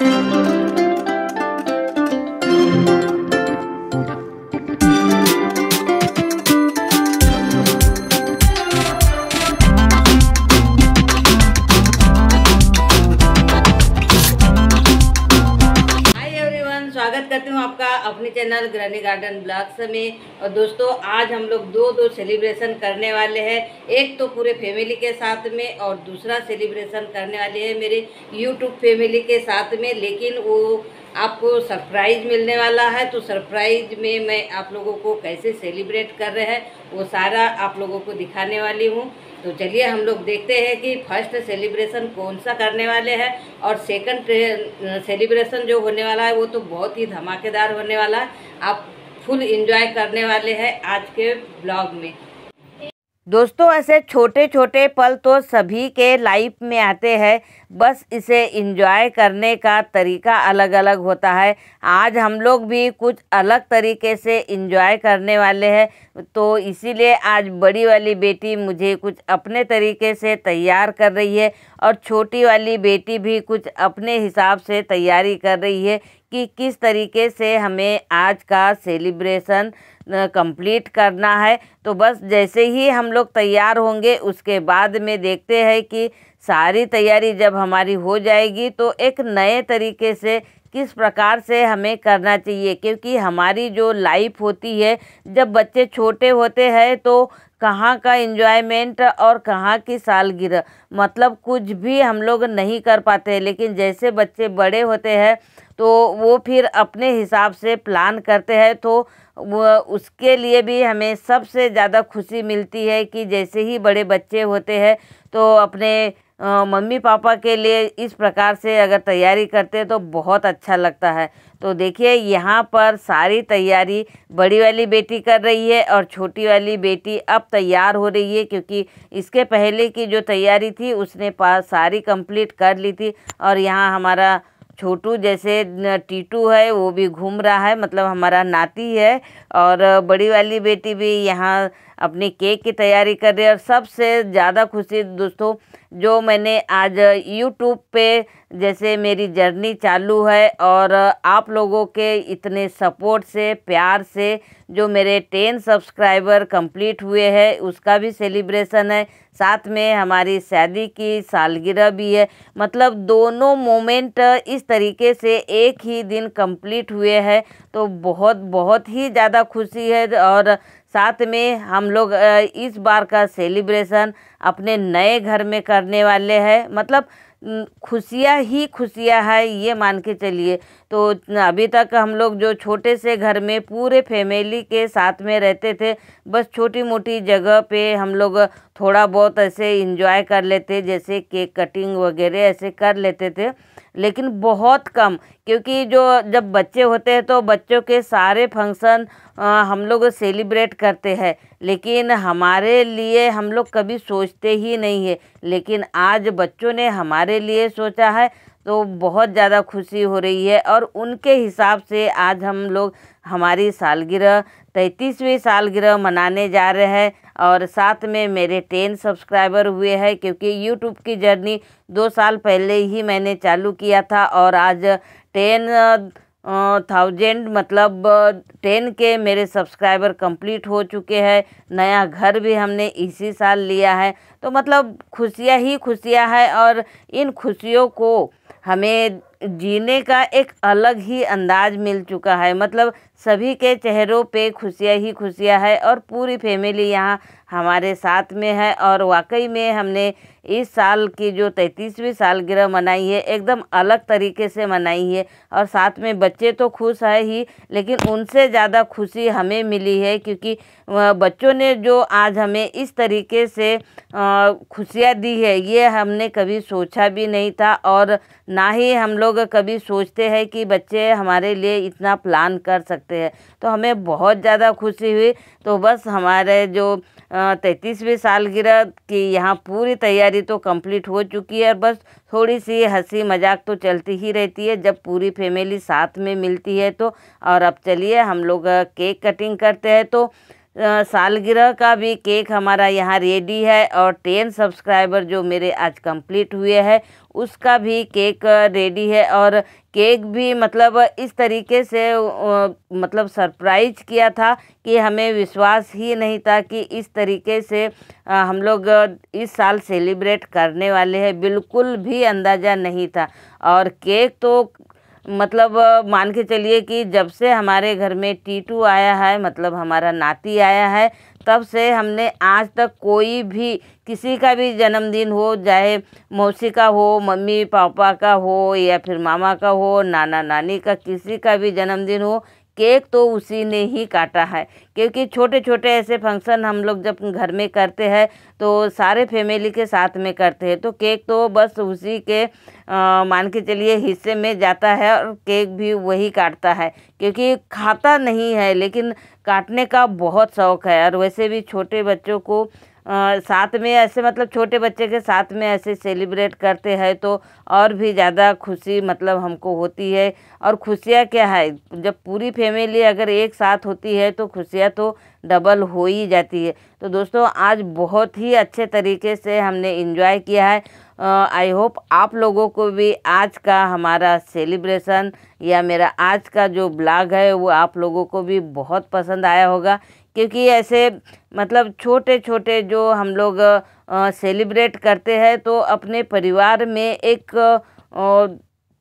Música अपने channel ग्रनी garden blogs में और दोस्तों आज हम लोग दो दो सेलिब्रेशन करने वाले हैं एक तो पूरे फैमिली के साथ में और दूसरा सेलिब्रेशन करने वाले हैं मेरे यूट्यूब फैमिली के साथ में लेकिन वो आपको सरप्राइज मिलने वाला है तो सरप्राइज में मैं आप लोगों को कैसे सेलिब्रेट कर रहे हैं वो सारा आप लोगों को दिखाने वाली हूँ तो चलिए हम लोग देखते हैं कि फर्स्ट सेलिब्रेशन कौन सा करने वाले हैं और सेकंड सेलिब्रेशन जो होने वाला है वो तो बहुत ही धमाकेदार होने वाला है आप फुल एंजॉय करने वाले हैं आज के ब्लॉग में दोस्तों ऐसे छोटे छोटे पल तो सभी के लाइफ में आते हैं बस इसे इंजॉय करने का तरीका अलग अलग होता है आज हम लोग भी कुछ अलग तरीके से इंजॉय करने वाले हैं तो इसीलिए आज बड़ी वाली बेटी मुझे कुछ अपने तरीके से तैयार कर रही है और छोटी वाली बेटी भी कुछ अपने हिसाब से तैयारी कर रही है कि किस तरीके से हमें आज का सेलिब्रेशन कंप्लीट करना है तो बस जैसे ही हम लोग तैयार होंगे उसके बाद में देखते हैं कि सारी तैयारी जब हमारी हो जाएगी तो एक नए तरीके से किस प्रकार से हमें करना चाहिए क्योंकि हमारी जो लाइफ होती है जब बच्चे छोटे होते हैं तो कहाँ का इन्जॉयमेंट और कहाँ की सालगिरह मतलब कुछ भी हम लोग नहीं कर पाते लेकिन जैसे बच्चे बड़े होते हैं तो वो फिर अपने हिसाब से प्लान करते हैं तो उसके लिए भी हमें सबसे ज़्यादा खुशी मिलती है कि जैसे ही बड़े बच्चे होते हैं तो अपने मम्मी पापा के लिए इस प्रकार से अगर तैयारी करते हैं तो बहुत अच्छा लगता है तो देखिए यहाँ पर सारी तैयारी बड़ी वाली बेटी कर रही है और छोटी वाली बेटी अब तैयार हो रही है क्योंकि इसके पहले की जो तैयारी थी उसने पास सारी कंप्लीट कर ली थी और यहाँ हमारा छोटू जैसे टीटू है वो भी घूम रहा है मतलब हमारा नाती है और बड़ी वाली बेटी भी यहाँ अपने केक की तैयारी कर रही है और सबसे ज़्यादा खुशी दोस्तों जो मैंने आज यूट्यूब पे जैसे मेरी जर्नी चालू है और आप लोगों के इतने सपोर्ट से प्यार से जो मेरे टेन सब्सक्राइबर कंप्लीट हुए हैं उसका भी सेलिब्रेशन है साथ में हमारी शादी की सालगिरह भी है मतलब दोनों मोमेंट इस तरीके से एक ही दिन कंप्लीट हुए हैं तो बहुत बहुत ही ज़्यादा खुशी है और साथ में हम लोग इस बार का सेलिब्रेशन अपने नए घर में करने वाले हैं मतलब खुशियाँ ही खुशियाँ है ये मान के चलिए तो अभी तक हम लोग जो छोटे से घर में पूरे फैमिली के साथ में रहते थे बस छोटी मोटी जगह पे हम लोग थोड़ा बहुत ऐसे इंजॉय कर लेते जैसे केक कटिंग वगैरह ऐसे कर लेते थे लेकिन बहुत कम क्योंकि जो जब बच्चे होते हैं तो बच्चों के सारे फंक्शन हम लोग सेलिब्रेट करते हैं लेकिन हमारे लिए हम लोग कभी सोचते ही नहीं है लेकिन आज बच्चों ने हमारे लिए सोचा है तो बहुत ज़्यादा खुशी हो रही है और उनके हिसाब से आज हम लोग हमारी सालगिरह तैंतीसवीं सालगिरह मनाने जा रहे हैं और साथ में मेरे टेन सब्सक्राइबर हुए हैं क्योंकि यूट्यूब की जर्नी दो साल पहले ही मैंने चालू किया था और आज टेन थाउजेंड मतलब टेन के मेरे सब्सक्राइबर कंप्लीट हो चुके हैं नया घर भी हमने इसी साल लिया है तो मतलब खुशियाँ ही खुशियाँ है और इन खुशियों को हमें जीने का एक अलग ही अंदाज मिल चुका है मतलब सभी के चेहरों पे खुशियाँ ही खुशियाँ है और पूरी फैमिली यहाँ हमारे साथ में है और वाकई में हमने इस साल की जो तैंतीसवीं सालगिरह मनाई है एकदम अलग तरीके से मनाई है और साथ में बच्चे तो खुश है ही लेकिन उनसे ज़्यादा खुशी हमें मिली है क्योंकि बच्चों ने जो आज हमें इस तरीके से खुशियाँ दी है ये हमने कभी सोचा भी नहीं था और ना ही हम लोग लोग कभी सोचते हैं कि बच्चे हमारे लिए इतना प्लान कर सकते हैं तो हमें बहुत ज़्यादा खुशी हुई तो बस हमारे जो तैंतीसवीं सालगिरह की यहाँ पूरी तैयारी तो कंप्लीट हो चुकी है और बस थोड़ी सी हंसी मजाक तो चलती ही रहती है जब पूरी फैमिली साथ में मिलती है तो और अब चलिए हम लोग केक कटिंग करते हैं तो सालगिरह का भी केक हमारा यहाँ रेडी है और टेन सब्सक्राइबर जो मेरे आज कंप्लीट हुए हैं उसका भी केक रेडी है और केक भी मतलब इस तरीके से मतलब सरप्राइज किया था कि हमें विश्वास ही नहीं था कि इस तरीके से हम लोग इस साल सेलिब्रेट करने वाले हैं बिल्कुल भी अंदाज़ा नहीं था और केक तो मतलब मान के चलिए कि जब से हमारे घर में टीटू आया है मतलब हमारा नाती आया है तब से हमने आज तक कोई भी किसी का भी जन्मदिन हो चाहे मौसी का हो मम्मी पापा का हो या फिर मामा का हो नाना नानी का किसी का भी जन्मदिन हो केक तो उसी ने ही काटा है क्योंकि छोटे छोटे ऐसे फंक्शन हम लोग जब घर में करते हैं तो सारे फैमिली के साथ में करते हैं तो केक तो बस उसी के आ, मान के चलिए हिस्से में जाता है और केक भी वही काटता है क्योंकि खाता नहीं है लेकिन काटने का बहुत शौक़ है और वैसे भी छोटे बच्चों को साथ में ऐसे मतलब छोटे बच्चे के साथ में ऐसे सेलिब्रेट करते हैं तो और भी ज़्यादा खुशी मतलब हमको होती है और खुशियाँ क्या है जब पूरी फैमिली अगर एक साथ होती है तो खुशियाँ तो डबल हो ही जाती है तो दोस्तों आज बहुत ही अच्छे तरीके से हमने इन्जॉय किया है आई होप आप लोगों को भी आज का हमारा सेलिब्रेशन या मेरा आज का जो ब्लॉग है वो आप लोगों को भी बहुत पसंद आया होगा क्योंकि ऐसे मतलब छोटे छोटे जो हम लोग सेलिब्रेट करते हैं तो अपने परिवार में एक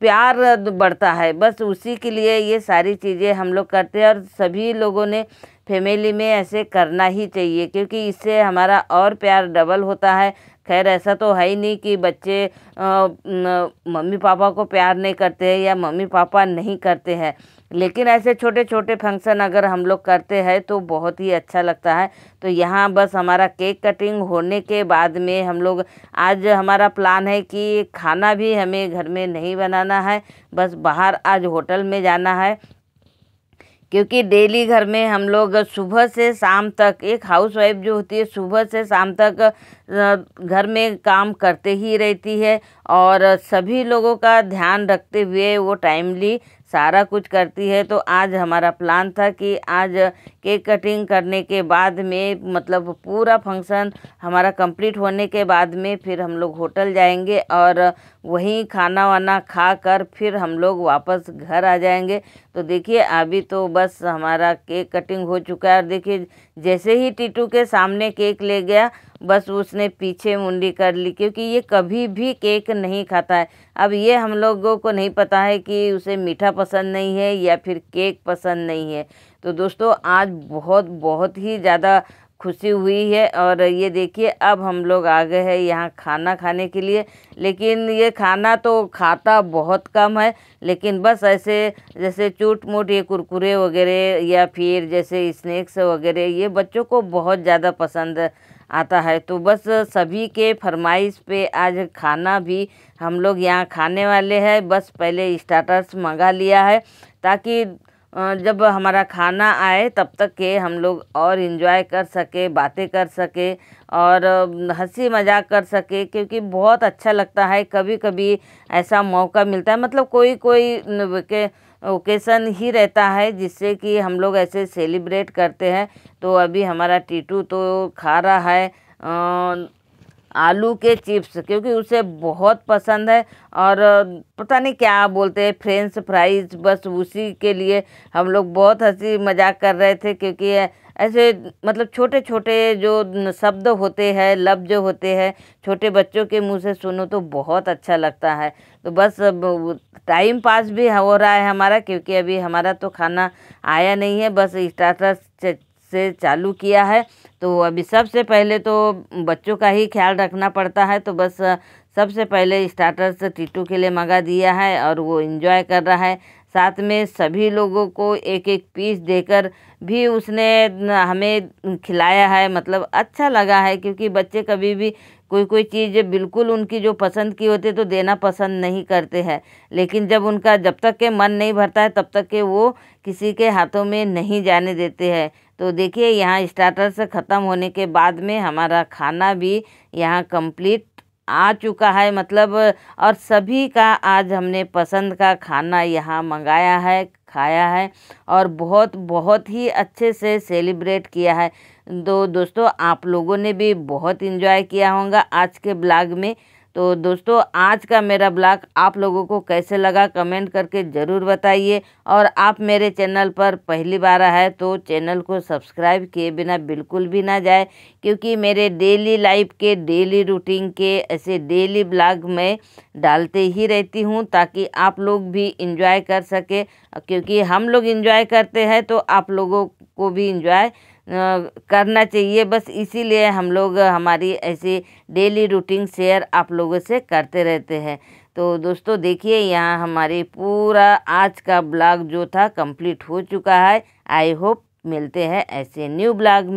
प्यार बढ़ता है बस उसी के लिए ये सारी चीज़ें हम लोग करते हैं और सभी लोगों ने फैमिली में ऐसे करना ही चाहिए क्योंकि इससे हमारा और प्यार डबल होता है खैर ऐसा तो है ही नहीं कि बच्चे मम्मी पापा को प्यार नहीं करते हैं या मम्मी पापा नहीं करते हैं लेकिन ऐसे छोटे छोटे फंक्शन अगर हम लोग करते हैं तो बहुत ही अच्छा लगता है तो यहाँ बस हमारा केक कटिंग होने के बाद में हम लोग आज हमारा प्लान है कि खाना भी हमें घर में नहीं बनाना है बस बाहर आज होटल में जाना है क्योंकि डेली घर में हम लोग सुबह से शाम तक एक हाउस वाइफ जो होती है सुबह से शाम तक घर में काम करते ही रहती है और सभी लोगों का ध्यान रखते हुए वो टाइमली सारा कुछ करती है तो आज हमारा प्लान था कि आज केक कटिंग करने के बाद में मतलब पूरा फंक्शन हमारा कंप्लीट होने के बाद में फिर हम लोग होटल जाएंगे और वहीं खाना वाना खा कर फिर हम लोग वापस घर आ जाएंगे तो देखिए अभी तो बस हमारा केक कटिंग हो चुका है और देखिए जैसे ही टीटू के सामने केक ले गया बस उसने पीछे मुंडी कर ली क्योंकि ये कभी भी केक नहीं खाता है अब ये हम लोगों को नहीं पता है कि उसे मीठा पसंद नहीं है या फिर केक पसंद नहीं है तो दोस्तों आज बहुत बहुत ही ज़्यादा खुशी हुई है और ये देखिए अब हम लोग आ गए हैं यहाँ खाना खाने के लिए लेकिन ये खाना तो खाता बहुत कम है लेकिन बस ऐसे जैसे चूट मूट ये कुरकुरे वगैरह या फिर जैसे स्नैक्स वगैरह ये बच्चों को बहुत ज़्यादा पसंद आता है तो बस सभी के फरमाइश पे आज खाना भी हम लोग यहाँ खाने वाले हैं बस पहले स्टार्टर्स मंगा लिया है ताकि जब हमारा खाना आए तब तक के हम लोग और इन्जॉय कर सके बातें कर सके और हंसी मजाक कर सके क्योंकि बहुत अच्छा लगता है कभी कभी ऐसा मौका मिलता है मतलब कोई कोई के ओकेसन ही रहता है जिससे कि हम लोग ऐसे सेलिब्रेट करते हैं तो अभी हमारा टीटू तो खा रहा है आलू के चिप्स क्योंकि उसे बहुत पसंद है और पता नहीं क्या बोलते हैं फ्रेंच फ्राइज बस उसी के लिए हम लोग बहुत हंसी मजाक कर रहे थे क्योंकि ऐसे मतलब छोटे छोटे जो शब्द होते हैं लफ्ज़ होते हैं छोटे बच्चों के मुंह से सुनो तो बहुत अच्छा लगता है तो बस टाइम पास भी हो रहा है हमारा क्योंकि अभी हमारा तो खाना आया नहीं है बस स्टार्टर से चालू किया है तो अभी सबसे पहले तो बच्चों का ही ख्याल रखना पड़ता है तो बस सबसे पहले स्टार्टर्स टीटू के लिए मंगा दिया है और वो इन्जॉय कर रहा है साथ में सभी लोगों को एक एक पीस देकर भी उसने हमें खिलाया है मतलब अच्छा लगा है क्योंकि बच्चे कभी भी कोई कोई चीज़ बिल्कुल उनकी जो पसंद की होती है तो देना पसंद नहीं करते हैं लेकिन जब उनका जब तक के मन नहीं भरता है तब तक के वो किसी के हाथों में नहीं जाने देते हैं तो देखिए यहाँ स्टार्टर से ख़त्म होने के बाद में हमारा खाना भी यहाँ कंप्लीट आ चुका है मतलब और सभी का आज हमने पसंद का खाना यहाँ मंगाया है खाया है और बहुत बहुत ही अच्छे से सेलिब्रेट किया है तो दोस्तों आप लोगों ने भी बहुत इन्जॉय किया होगा आज के ब्लॉग में तो दोस्तों आज का मेरा ब्लॉग आप लोगों को कैसे लगा कमेंट करके ज़रूर बताइए और आप मेरे चैनल पर पहली बार आए तो चैनल को सब्सक्राइब किए बिना बिल्कुल भी ना जाए क्योंकि मेरे डेली लाइफ के डेली रूटीन के ऐसे डेली ब्लॉग मैं डालते ही रहती हूँ ताकि आप लोग भी इंजॉय कर सके क्योंकि हम लोग इंजॉय करते हैं तो आप लोगों को भी इंजॉय करना चाहिए बस इसीलिए हम लोग हमारी ऐसी डेली रूटीन शेयर आप लोगों से करते रहते हैं तो दोस्तों देखिए यहाँ हमारी पूरा आज का ब्लॉग जो था कंप्लीट हो चुका है आई होप मिलते हैं ऐसे न्यू ब्लॉग में